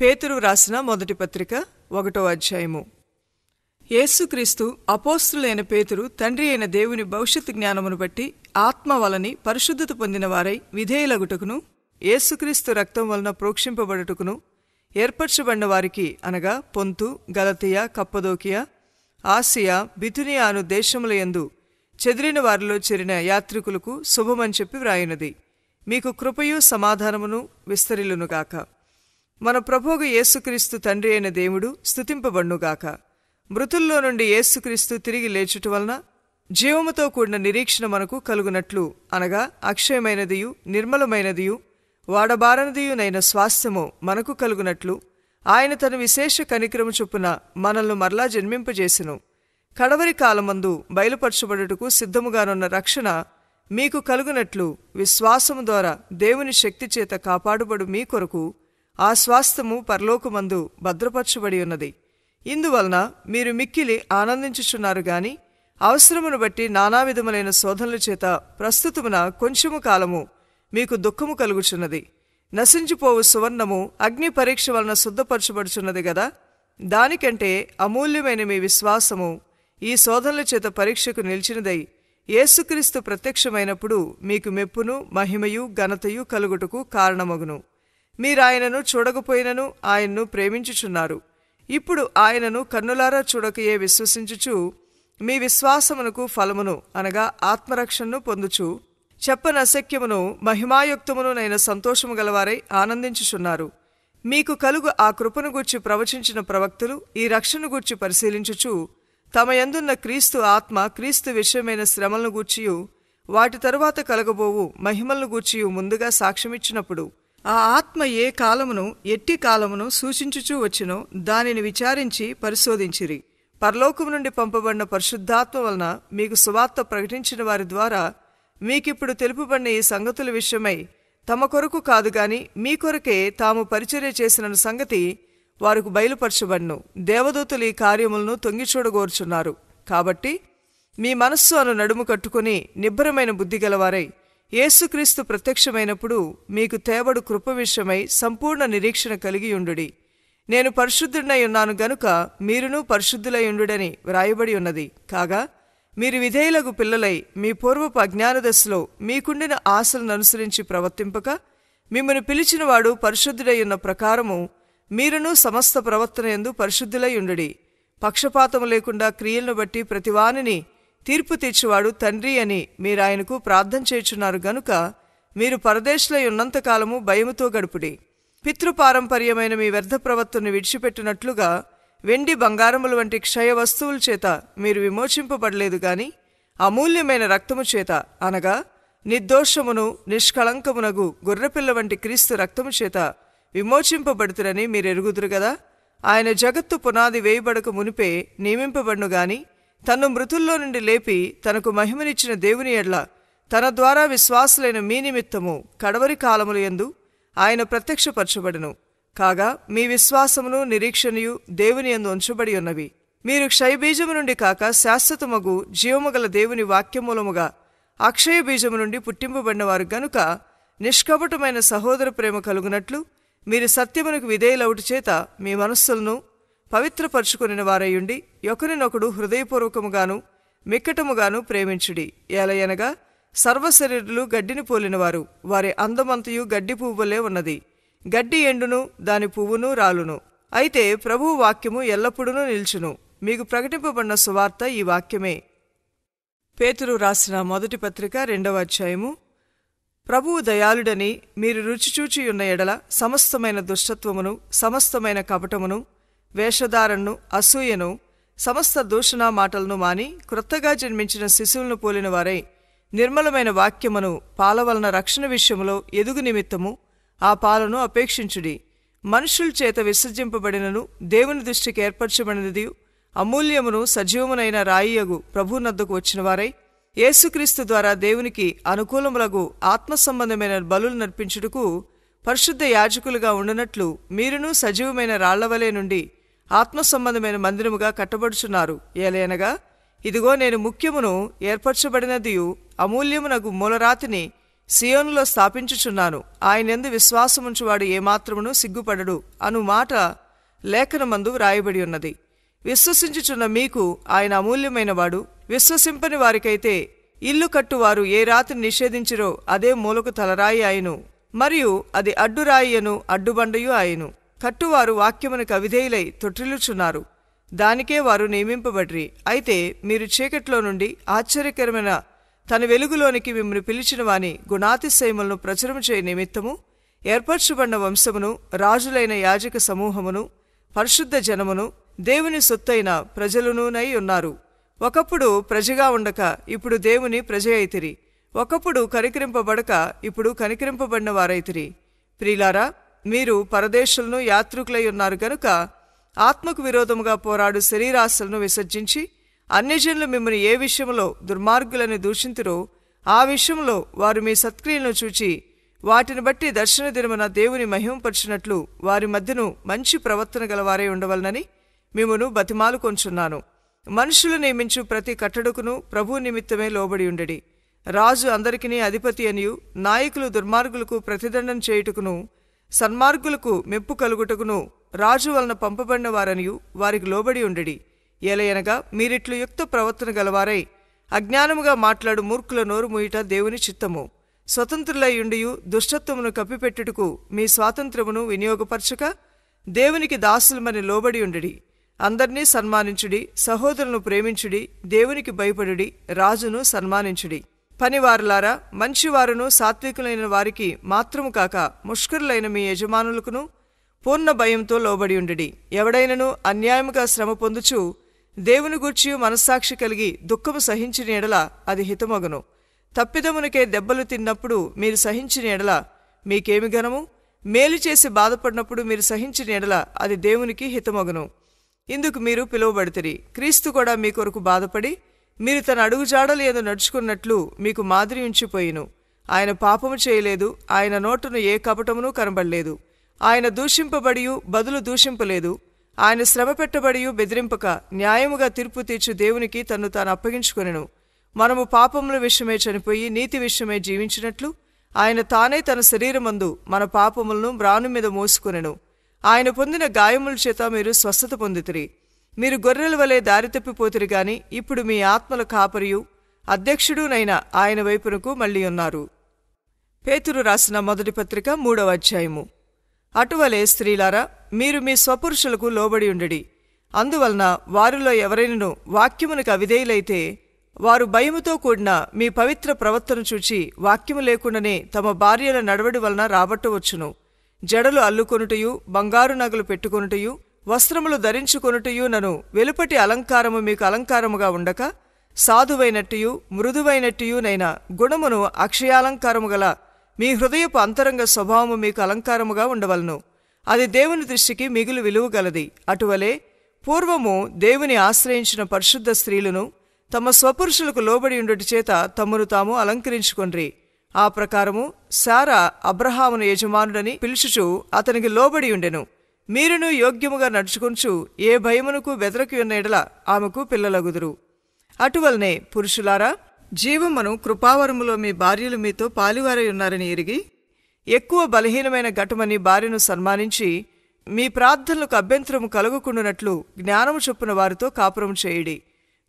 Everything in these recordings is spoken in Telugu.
పేతురు రాసిన మొదటి పత్రిక ఒకటో అధ్యాయము యేసుక్రీస్తు అపోస్తులైన పేతురు తండ్రి అయిన దేవుని భవిష్యత్తు జ్ఞానమును బట్టి ఆత్మ వలని పరిశుద్ధత పొందిన వారై విధేయులగుటకును యేసుక్రీస్తు రక్తం వలన ప్రోక్షింపబడుటకును ఏర్పరచబడిన వారికి అనగా పొంతు గలతియా కప్పదోకియా ఆసియా బితునియా అను దేశముల చెదిరిన వారిలో చేరిన యాత్రికులకు శుభమని చెప్పి వ్రాయినది మీకు కృపయు సమాధానమును గాక మన ప్రభోగ యేసుక్రీస్తు తండ్రి అయిన దేవుడు స్థుతింపబడుగాక మృతుల్లో నుండి యేసుక్రీస్తు తిరిగి లేచుట వలన జీవముతో కూడిన నిరీక్షణ మనకు కలుగునట్లు అనగా అక్షయమైనదియు నిర్మలమైనదియు వాడబారనదియునైన స్వాస్థ్యము మనకు కలుగునట్లు ఆయన తన విశేష కనిక్రమ చొప్పున మనల్ని మరలా జన్మింపజేసెను కడవరి కాలమందు బయలుపరచబడుటకు సిద్ధముగానున్న రక్షణ మీకు కలుగునట్లు విశ్వాసము ద్వారా దేవుని శక్తి చేత కాపాడుబడు మీ కొరకు ఆ స్వాస్థ్యము పరలోకమందు భద్రపరచబడి ఉన్నది ఇందువలన మీరు మిక్కిలి ఆనందించుచున్నారు గాని అవసరమును బట్టి నానా విధములైన శోధనల చేత ప్రస్తుతమున కొంచెము కాలము మీకు దుఃఖము కలుగుచున్నది నశించిపోవు సువర్ణము అగ్ని పరీక్ష వలన శుద్ధపరచబడుచున్నది గదా దానికంటే అమూల్యమైన మీ విశ్వాసము ఈ శోధనల చేత పరీక్షకు నిలిచినదై యేసుక్రీస్తు ప్రత్యక్షమైనప్పుడు మీకు మెప్పును మహిమయు ఘనతయు కలుగుటకు కారణమగును మీరాయనను చూడకపోయినను ఆయన్ను ప్రేమించుచున్నారు ఇప్పుడు ఆయనను కన్నులారా చూడకయే విశ్వసించుచు మీ విశ్వాసమునకు ఫలమును అనగా ఆత్మరక్షణను పొందుచు చెప్పనశక్యమును మహిమాయుక్తమునునైన సంతోషము గలవారై ఆనందించుచున్నారు మీకు కలుగు ఆ కృపను గూర్చి ప్రవచించిన ప్రవక్తులు ఈ రక్షణను గూర్చి పరిశీలించుచు తమ ఎందున్న క్రీస్తు ఆత్మ క్రీస్తు విషయమైన శ్రమలను గూర్చియు వాటి తరువాత కలగబోవు మహిమలను గూర్చియు ముందుగా సాక్ష్యమిచ్చినప్పుడు ఆ ఆత్మ ఏ కాలమును ఎట్టి కాలమును సూచించుచూ వచ్చినో దానిని విచారించి పరిశోధించిరి పరలోకం నుండి పంపబడిన పరిశుద్ధాత్మ వలన మీకు సువార్త ప్రకటించిన వారి ద్వారా మీకిప్పుడు తెలుపుబడిన ఈ సంగతుల విషయమై తమ కొరకు కాదు గాని మీ కొరకే తాము పరిచర్య చేసిన సంగతి వారికి బయలుపరచబడ్ను దేవదూతలు ఈ కార్యములను తొంగిచూడగోర్చున్నారు కాబట్టి మీ మనస్సు అను నడుము కట్టుకుని నిబ్బరమైన బుద్ధి గలవారై యేసుక్రీస్తు ప్రత్యక్షమైనప్పుడు మీకు తేవడు కృప విషయమై సంపూర్ణ నిరీక్షణ కలిగియుండుడి నేను పరిశుద్ధుడై ఉన్నాను గనుక మీరునూ పరిశుద్ధులయుండుడని వ్రాయబడి ఉన్నది కాగా మీరు విధేయులకు పిల్లలై మీ పూర్వపు అజ్ఞానదశలో మీకుండిన ఆశలను అనుసరించి ప్రవర్తింపక మిమ్మను పిలిచినవాడు పరిశుద్ధుడై ఉన్న ప్రకారము మీరును సమస్త ప్రవర్తన ఎందు పరిశుద్ధులై ఉండుడి లేకుండా క్రియలను బట్టి ప్రతివానిని తీర్పు తీర్చువాడు తండ్రి అని మీరాయనకు ప్రార్థన చేయుచున్నారు గనుక మీరు పరదేశంలో ఉన్నంతకాలము భయముతో గడుపుడి పితృపారంపర్యమైన మీ వ్యర్థ ప్రవర్తనను విడిచిపెట్టినట్లుగా వెండి బంగారములు వంటి క్షయ వస్తువుల చేత మీరు విమోచింపబడలేదు గాని అమూల్యమైన రక్తము చేత అనగా నిర్దోషమును నిష్కళంకమునగు గొర్రెపిల్ల వంటి క్రీస్తు రక్తము చేత విమోచింపబడుతురని మీరెరుగుదురు గదా ఆయన జగత్తు పునాది వేయబడక మునిపే నియమింపబడును గాని తను మృతుల్లో నుండి లేపి తనకు మహిమనిచ్చిన దేవుని ఎడ్ల తన ద్వారా విశ్వాసులైన మీ నిమిత్తము కడవరి కాలములు ఎందు ఆయన ప్రత్యక్షపరచబడును కాగా మీ విశ్వాసమును నిరీక్షణయు దేవుని ఎందు ఉంచబడి ఉన్నవి మీరు క్షయబీజము నుండి కాక శాశ్వతమగు జీవముగల దేవుని వాక్యమూలముగా అక్షయ బీజము నుండి పుట్టింపబడినవారు గనుక నిష్కపటమైన సహోదర ప్రేమ కలుగునట్లు మీరు సత్యమునకు విధేయులవుటి చేత మీ మనస్సులను పవిత్రపరుచుకుని వారయుండి ఒకరినొకడు హృదయపూర్వకముగాను మిక్కటముగాను ప్రేమించుడి ఏలయనగా సర్వశరీరులు గడ్డిని పోలినవారు వారి అందమంతయు గడ్డి పువ్వులే ఉన్నది గడ్డి ఎండును దాని పువ్వును రాలును అయితే ప్రభువు వాక్యము ఎల్లప్పుడూ నిల్చును మీకు ప్రకటింపబడిన సువార్త ఈ వాక్యమే పేతురు రాసిన మొదటి పత్రిక రెండవ అధ్యాయము ప్రభువు దయాళుడని మీరు రుచిచూచియున్న ఎడల సమస్తమైన దుష్టత్వమును సమస్తమైన కపటమును వేషధారణను అసూయను సమస్త దూషణ మాటలను మాని క్రొత్తగా జన్మించిన శిశువులను పోలిన వారై నిర్మలమైన వాక్యమును పాలవలన రక్షణ విషయములో ఎదుగు నిమిత్తము ఆ పాలను అపేక్షించుడి మనుషుల చేత విసర్జింపబడినను దేవుని దృష్టికి ఏర్పరచబడినది అమూల్యమును సజీవమునైన రాయియగు ప్రభునద్దకు వచ్చిన వారై యేసుక్రీస్తు ద్వారా దేవునికి అనుకూలములగు ఆత్మ సంబంధమైన బలులు నర్పించుటకు పరిశుద్ధ యాజకులుగా ఉండనట్లు మీరును సజీవమైన రాళ్లవలే నుండి ఆత్మ సంబంధమైన మందిరముగా కట్టబడుచున్నారు ఏలైనగా ఇదిగో నేను ముఖ్యమును ఏర్పరచబడినదియు అమూల్యమునకు మూలరాతిని సియోనులో స్థాపించుచున్నాను ఆయనెందు విశ్వాసముంచువాడు ఏమాత్రమును సిగ్గుపడడు అను మాట లేఖనమందు వ్రాయబడి ఉన్నది విశ్వసించుచున్న మీకు ఆయన అమూల్యమైన వాడు విశ్వసింపని వారికైతే ఇల్లు కట్టువారు ఏ రాత్రి నిషేధించిరో అదే మూలకు తలరాయి ఆయను మరియు అది అడ్డురాయియను అడ్డుబండయు ఆయను కట్టువారు వాక్యమునకు అవిధేయులై తొట్టిలుచున్నారు దానికే వారు నియమింపబడ్రి అయితే మీరు చీకట్లో నుండి ఆశ్చర్యకరమైన తన వెలుగులోనికి మిమ్మల్ని పిలిచిన వాని గుణాతిశయములను ప్రచురము చేయ నిమిత్తము ఏర్పరచుబడిన వంశమును రాజులైన యాజక సమూహమును పరిశుద్ధ జనమును దేవుని సొత్తైన ప్రజలునూనై ఉన్నారు ఒకప్పుడు ప్రజగా ఉండక ఇప్పుడు దేవుని ప్రజ అయితిరి ఒకప్పుడు కనికరింపబడక ఇప్పుడు కనికరింపబడిన వారైతిరి ప్రియులారా మీరు పరదేశులను యాత్రికులై ఉన్నారు గనుక ఆత్మకు విరోధముగా పోరాడు శరీరాశలను విసర్జించి అన్యజనులు మిమ్మల్ని ఏ విషయంలో దుర్మార్గులని దూషింతురో ఆ విషయంలో వారు మీ సత్క్రియలను చూచి వాటిని బట్టి దర్శన దినమున దేవుని మహిమపరిచినట్లు వారి మధ్యను మంచి ప్రవర్తన గలవారే ఉండవలనని మిమ్మను బతిమాలు కొంచున్నాను మనుషులు నియమించు ప్రతి కట్టడుకును ప్రభు నిమిత్తమే లోబడి ఉండడి రాజు అందరికీ అధిపతి అనియు నాయకులు దుర్మార్గులకు ప్రతిదండం చేయుటకును సన్మార్గులకు మెప్పు కలుగుటకును రాజు వలన పంపబడిన వారనియు వారికి లోబడి ఉండడి ఏలయనగా మీరిట్లు యుక్త ప్రవర్తన గలవారై అజ్ఞానముగా మాట్లాడు మూర్ఖుల నోరు ముయిట దేవుని చిత్తము స్వతంత్రులయ్యుండియు దుష్టత్వమును కప్పిపెట్టుటకు మీ స్వాతంత్రమును వినియోగపరచక దేవునికి దాసులమని లోబడి ఉండడి అందర్నీ సన్మానించుడి సహోదరును ప్రేమించుడి దేవునికి భయపడుడి రాజును సన్మానించుడి పనివారులారా మంచివారును సాత్వికులైన వారికి మాత్రము కాక ముష్కరులైన మీ యజమానులకును పూర్ణ భయంతో లోబడి ఉండి ఎవడైనను అన్యాయముగా శ్రమ పొందుచు దేవుని గూర్చి మనస్సాక్షి కలిగి దుఃఖము సహించిన ఎడల అది హితమగును తప్పిదమునకే దెబ్బలు తిన్నప్పుడు మీరు సహించిన ఎడల మీకేమి ఘనము మేలు చేసి బాధపడినప్పుడు మీరు సహించిన ఎడల అది దేవునికి హితమగును ఇందుకు మీరు పిలువబడితిరి క్రీస్తు కూడా మీ కొరకు బాధపడి మీరు తన అడుగుజాడలు ఏదో నడుచుకున్నట్లు మీకు మాదిరి ఉంచిపోయిను ఆయన పాపము చేయలేదు ఆయన నోటును ఏ కపటమునూ కనబడలేదు ఆయన దూషింపబడియు బదులు దూషింపలేదు ఆయన శ్రమ పెట్టబడియు బెదిరింపక న్యాయముగా తీర్పు తీర్చు దేవునికి తన్ను తాను అప్పగించుకొనెను మనము పాపముల విషయమే చనిపోయి నీతి విషయమే జీవించినట్లు ఆయన తానే తన శరీరమందు మన పాపములను బ్రాను మీద మోసుకొనెను ఆయన పొందిన గాయముల చేత మీరు స్వస్థత పొందితిరి మీరు గొర్రెల వలె దారితప్పిపోతురు గాని ఇప్పుడు మీ ఆత్మల కాపరియు అధ్యక్షుడునైన ఆయన వైపునకు మళ్లీ ఉన్నారు పేతురు రాసిన మొదటి పత్రిక మూడవ అధ్యాయము అటువలే స్త్రీలారా మీరు మీ స్వపురుషులకు లోబడి ఉండడి అందువలన వారిలో ఎవరైనను వాక్యమునకు అవిధేయులైతే వారు భయముతో కూడిన మీ పవిత్ర ప్రవర్తన చూచి వాక్యము లేకుండానే తమ భార్యల నడవడి వలన రాబట్టవచ్చును జడలు అల్లుకొనుటయు బంగారు నగలు పెట్టుకొనుటయు వస్త్రములు నను వెలుపటి అలంకారము మీకు అలంకారముగా ఉండక సాధువైనట్టుయు మృదువైనట్టుయునైనా గుణమును అక్షయాలంకారము గల మీ హృదయపు అంతరంగ స్వభావము మీకు అలంకారముగా ఉండవలను అది దేవుని దృష్టికి మిగులు విలువగలది అటువలే పూర్వము దేవుని ఆశ్రయించిన పరిశుద్ధ స్త్రీలను తమ స్వపురుషులకు లోబడి ఉండటి చేత తమ్మును తాము అలంకరించుకొండ్రి ఆ ప్రకారము సారా అబ్రహామును యజమానుడని పిలుచుచు అతనికి లోబడి ఉండెను మీరును యోగ్యముగా నడుచుకొంచు ఏ భయమునకు బెదరకు ఎడల ఆమెకు పిల్లలగుదురు అటువలనే పురుషులారా జీవమును కృపావరములో మీ భార్యలు మీతో పాలివారై ఉన్నారని ఎరిగి ఎక్కువ బలహీనమైన ఘటమని భార్యను సన్మానించి మీ ప్రార్థనలకు అభ్యంతరము కలుగుకుండునట్లు జ్ఞానము చొప్పున వారితో కాపురం చేయుడి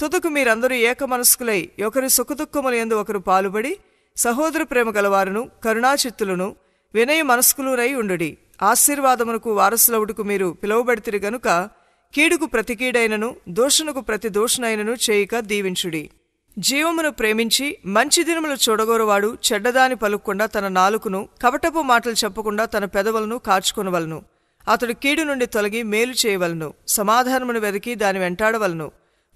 తుదకు మీరందరూ ఏకమనస్కులై ఒకరి సుఖదుఖములు ఎందు ఒకరు పాలుబడి సహోదర ప్రేమ గలవారును కరుణాచిత్తులను వినయ మనస్కులురై ఉండుడి ఆశీర్వాదమునకు వారసులవుడుకు మీరు పిలువబడితిరి గనుక కీడుకు ప్రతి కీడైనను దోషునకు ప్రతి దోషునైనను చేయక దీవించుడి జీవమును ప్రేమించి మంచి దినములు చూడగోరవాడు చెడ్డదాని పలుక్కుండా తన నాలుకును కవటపు మాటలు చెప్పకుండా తన పెదవులను కాచుకొనవలను అతడు కీడు నుండి తొలగి మేలు చేయవలను సమాధానమును వెతికి దాని వెంటాడవలను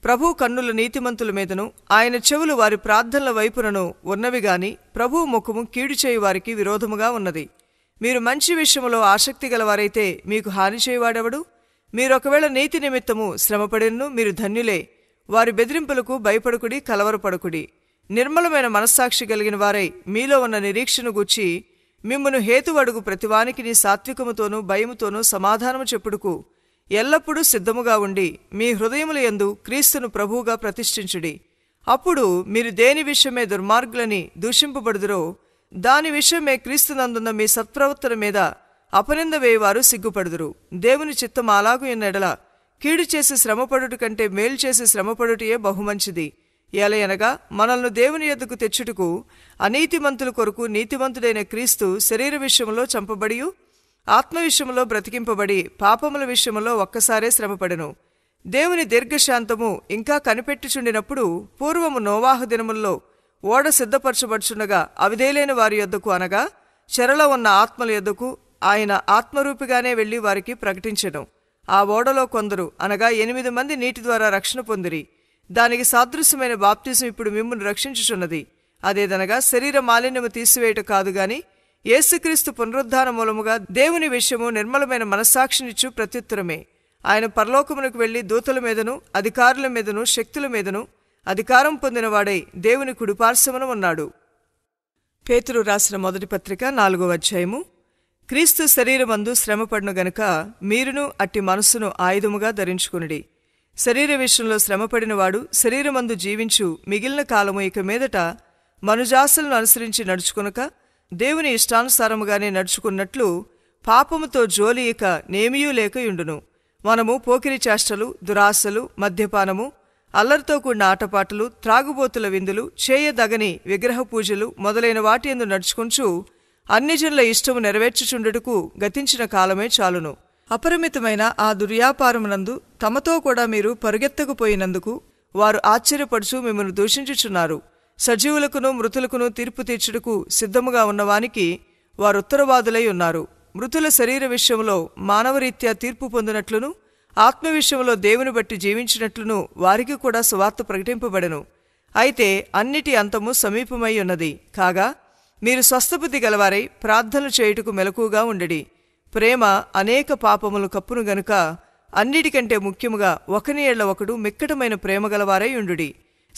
ప్రభు కన్నుల నీతిమంతుల మీదను ఆయన చెవులు వారి ప్రార్థనల వైపునను ఉన్నవిగాని ప్రభు ముఖము కీడు చేయువారికి విరోధముగా ఉన్నది మీరు మంచి విషయంలో ఆసక్తి గలవారైతే మీకు హాని చేయవాడెవడు మీరొకవేళ నీతి నిమిత్తము శ్రమపడినను మీరు ధన్యులే వారి బెదిరింపులకు భయపడుకుడి కలవరపడుకుడి నిర్మలమైన మనస్సాక్షి కలిగిన వారై మీలో ఉన్న నిరీక్షను గూర్చి మిమ్మను హేతువడుగు ప్రతివానికి నీ సాత్వికముతోనూ భయముతోనూ సమాధానము చెప్పుడుకు ఎల్లప్పుడూ సిద్ధముగా ఉండి మీ హృదయముల యందు క్రీస్తును ప్రభువుగా ప్రతిష్ఠించుడి అప్పుడు మీరు దేని విషయమే దుర్మార్గులని దూషింపబడుదురో దాని విషయమే నందున్న మీ సత్ప్రవర్తన మీద అపనింద వేయవారు సిగ్గుపడుదురు దేవుని చిత్తం అలాగూ ఎన్నెడల కీడు చేసి శ్రమపడుట కంటే మేలు చేసి శ్రమపడుటయే బహుమంచిది ఎలయనగా మనల్ని దేవుని ఎద్దుకు తెచ్చుటకు అనీతిమంతుల కొరకు నీతిమంతుడైన క్రీస్తు శరీర విషయంలో చంపబడి ఆత్మ విషయంలో బ్రతికింపబడి పాపముల విషయంలో ఒక్కసారే శ్రమపడెను దేవుని దీర్ఘశాంతము ఇంకా కనిపెట్టుచుండినప్పుడు పూర్వము నోవాహ దినముల్లో ఓడ సిద్ధపరచబడుచుండగా అవిదేలేని వారి యొద్దకు అనగా చెరలో ఉన్న ఆత్మల యొద్దకు ఆయన ఆత్మరూపిగానే వెళ్లి వారికి ప్రకటించడం ఆ ఓడలో కొందరు అనగా ఎనిమిది మంది నీటి ద్వారా రక్షణ పొందిరి దానికి సాదృశ్యమైన బాప్తిజం ఇప్పుడు మిమ్మల్ని రక్షించుచున్నది అదేదనగా శరీర మాలిన్యము తీసివేయట కాదు గాని యేసుక్రీస్తు పునరుద్ధాన మూలముగా దేవుని విషయము నిర్మలమైన మనస్సాక్షినిచ్చు ప్రత్యుత్తరమే ఆయన పరలోకమునకు వెళ్లి దూతల మీదను అధికారుల మీదను శక్తుల మీదను అధికారం పొందినవాడై దేవుని కుడిపార్శ్వమున ఉన్నాడు పేతురు రాసిన మొదటి పత్రిక నాలుగో అధ్యాయము క్రీస్తు శరీరమందు శ్రమపడును గనుక మీరును అట్టి మనస్సును ఆయుధముగా ధరించుకునిడి శరీర విషయంలో శ్రమపడినవాడు శరీరమందు జీవించు మిగిలిన కాలము ఇక మీదట మనుజాసులను అనుసరించి నడుచుకునక దేవుని ఇష్టానుసారముగానే నడుచుకున్నట్లు పాపముతో జోలి ఇక నేమియూ లేకయుండును మనము పోకిరి చేష్టలు దురాశలు మద్యపానము అల్లరితో కూడిన ఆటపాటలు త్రాగుబోతుల విందులు చేయదగని విగ్రహ పూజలు మొదలైన వాటి ఎందు నడుచుకుంటూ అన్ని జనుల ఇష్టము నెరవేర్చుచుండుటకు గతించిన కాలమే చాలును అపరిమితమైన ఆ దుర్యాపారమునందు తమతో కూడా మీరు పరుగెత్తకుపోయినందుకు వారు ఆశ్చర్యపడుచు మిమ్మల్ని దూషించుచున్నారు సజీవులకును మృతులకును తీర్పు తీర్చుటకు సిద్ధముగా ఉన్నవానికి వారు ఉత్తరవాదులై ఉన్నారు మృతుల శరీర విషయంలో మానవరీత్యా తీర్పు పొందినట్లును ఆత్మ విషయంలో దేవుని బట్టి జీవించినట్లును వారికి కూడా సువార్త ప్రకటింపబడను అయితే అన్నిటి అంతము సమీపమై ఉన్నది కాగా మీరు స్వస్థబుద్ధి గలవారై ప్రార్థనలు చేయుటకు మెలకుగా ఉండడి ప్రేమ అనేక పాపములు కప్పును గనుక అన్నిటికంటే ముఖ్యముగా ఒకని ఏళ్ల ఒకడు మిక్కటమైన ప్రేమ గలవారై ఉండుడి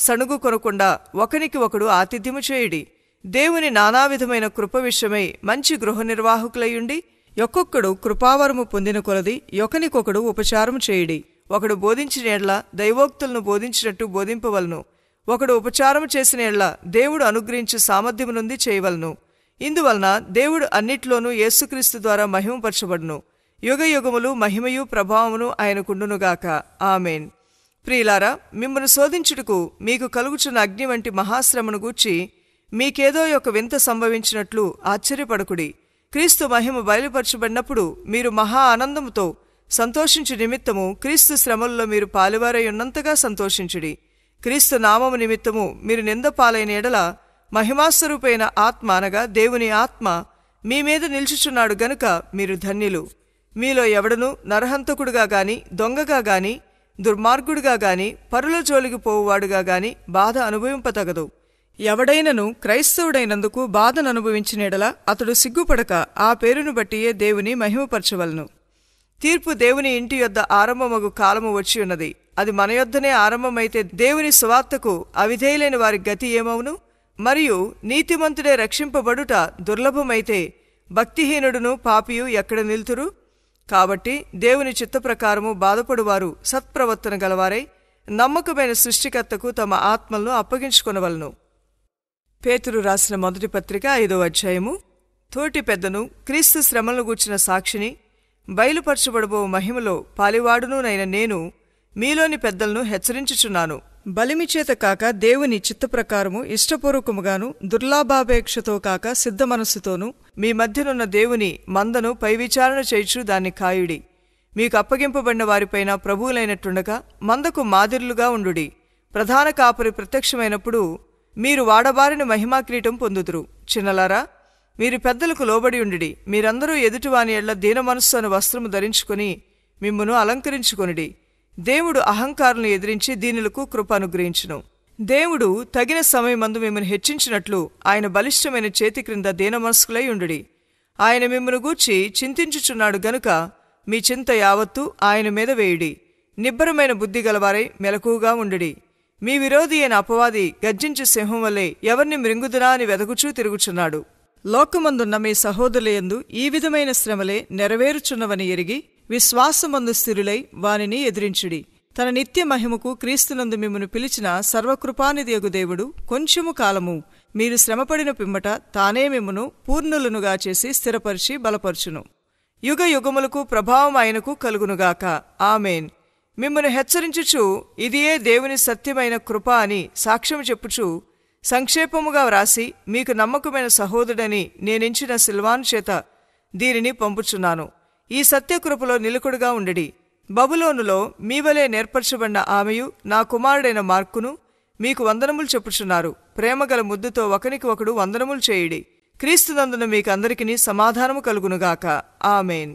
సణుగు కొనకుండా ఒకనికి ఒకడు ఆతిథ్యము చేయుడి దేవుని నానావిధమైన కృప విషయమై మంచి గృహ నిర్వాహకులయ్యుండి ఒక్కొక్కడు కృపావరము పొందిన కొలది ఒకనికొకడు ఉపచారం చేయుడి ఒకడు బోధించిన ఏళ్ల దైవోక్తులను బోధించినట్టు బోధింపవలను ఒకడు ఉపచారము చేసిన ఏళ్ల దేవుడు అనుగ్రహించే సామర్థ్యం నుండి చేయవలను ఇందువలన దేవుడు అన్నిట్లోనూ యేసుక్రీస్తు ద్వారా మహిమపరచబడును యుగ యుగములు మహిమయు ప్రభావమును ఆయనకుండునుగాక ఆమెన్ ప్రియులారా మిమ్మను శోధించుటకు మీకు కలుగుచున్న అగ్ని వంటి మహాశ్రమను గూర్చి మీకేదో ఒక వింత సంభవించినట్లు ఆశ్చర్యపడకుడి క్రీస్తు మహిమ బయలుపరచబడినప్పుడు మీరు మహా ఆనందముతో సంతోషించు నిమిత్తము క్రీస్తు శ్రమల్లో మీరు పాలువారై ఉన్నంతగా సంతోషించుడి క్రీస్తు నామము నిమిత్తము మీరు నిందపాలైన ఎడల మహిమాస్వరూపైన ఆత్మ అనగా దేవుని ఆత్మ మీ మీద నిల్చుచున్నాడు గనుక మీరు ధన్యులు మీలో ఎవడను నరహంతకుడుగా గాని దొంగగా గాని దుర్మార్గుడుగా గాని పరుల జోలికి పోవువాడుగా గాని బాధ అనుభవింపతగదు ఎవడైనను క్రైస్తవుడైనందుకు బాధననుభవించినేడల అతడు సిగ్గుపడక ఆ పేరును బట్టియే దేవుని మహిమపరచవలను తీర్పు దేవుని ఇంటి యొద్ద ఆరంభమగు కాలము వచ్చి ఉన్నది అది మన యొద్దనే ఆరంభమైతే దేవుని స్వార్థకు అవిధేయులైన వారి గతి ఏమవును మరియు నీతిమంతుడే రక్షింపబడుట దుర్లభమైతే భక్తిహీనుడును పాపియు ఎక్కడ నిల్తురు కాబట్టి దేవుని చిత్తప్రకారము బాధపడువారు సత్ప్రవర్తన గలవారై నమ్మకమైన సృష్టికర్తకు తమ ఆత్మలను అప్పగించుకొనవలను పేతురు రాసిన మొదటి పత్రిక ఐదో అధ్యాయము తోటి పెద్దను క్రీస్తు శ్రమలు గూర్చిన సాక్షిని బయలుపరచబడబో మహిమలో పాలివాడునునైన నేను మీలోని పెద్దలను హెచ్చరించుచున్నాను బలిమిచేత కాక దేవుని చిత్తప్రకారము ఇష్టపూర్వకముగాను దుర్లాభాపేక్షతో కాక సిద్ధ మనస్సుతోనూ మీ మధ్యనున్న దేవుని మందను పై విచారణ చేయుచు దాన్ని కాయుడి మీకు అప్పగింపబడిన వారిపైన ప్రభువులైనట్టుండగా మందకు మాదిరులుగా ఉండుడి ప్రధాన కాపరి ప్రత్యక్షమైనప్పుడు మీరు వాడబారిన మహిమా కిరీటం పొందుదురు చిన్నలారా మీరు పెద్దలకు లోబడి ఉండి మీరందరూ ఎదుటివాని ఎళ్ల దీన మనస్సు అను వస్త్రము ధరించుకుని మిమ్మను అలంకరించుకొనిడి దేవుడు అహంకారులను ఎదిరించి దీనులకు కృప అనుగ్రహించును దేవుడు తగిన సమయమందు మిమ్మల్ని హెచ్చించినట్లు ఆయన బలిష్టమైన చేతి క్రింద దీన మనస్కులై ఉండుడి ఆయన మిమ్మను గూర్చి చింతించుచున్నాడు గనుక మీ చింత యావత్తు ఆయన మీద వేయుడి నిబ్బరమైన బుద్ధి గలవారై మెలకువగా ఉండుడి మీ విరోధి అయిన అపవాది గర్జించు సింహం వలె ఎవరిని మృంగుదురా అని వెదగుచూ తిరుగుచున్నాడు లోకమందున్న మీ సహోదరులయందు ఈ విధమైన శ్రమలే నెరవేరుచున్నవని ఎరిగి విశ్వాసమందు స్థిరులై వానిని ఎదిరించుడి తన నిత్య మహిమకు క్రీస్తునందు మిమ్మను పిలిచిన సర్వకృపానిదియగు దేవుడు కొంచెము కాలము మీరు శ్రమపడిన పిమ్మట తానే మిమ్మను పూర్ణులనుగా చేసి స్థిరపరిచి బలపరుచును యుగ యుగములకు ప్రభావం ఆయనకు కలుగునుగాక ఆమెన్ మిమ్మల్ని హెచ్చరించుచు ఇదియే దేవుని సత్యమైన కృప అని సాక్ష్యం చెప్పుచు సంక్షేపముగా వ్రాసి మీకు నమ్మకమైన సహోదరుడని నేనించిన సిల్వాన్ చేత దీనిని పంపుచున్నాను ఈ సత్యకృపలో నిలుకుడుగా ఉండడి బబులోనులో మీవలే నేర్పరచబడిన ఆమెయు నా కుమారుడైన మార్కును మీకు వందనములు చెప్పుచున్నారు ప్రేమగల ముద్దుతో ఒకనికి ఒకడు వందనములు చేయుడి క్రీస్తునందున మీకందరికీ సమాధానము కలుగునుగాక ఆమెన్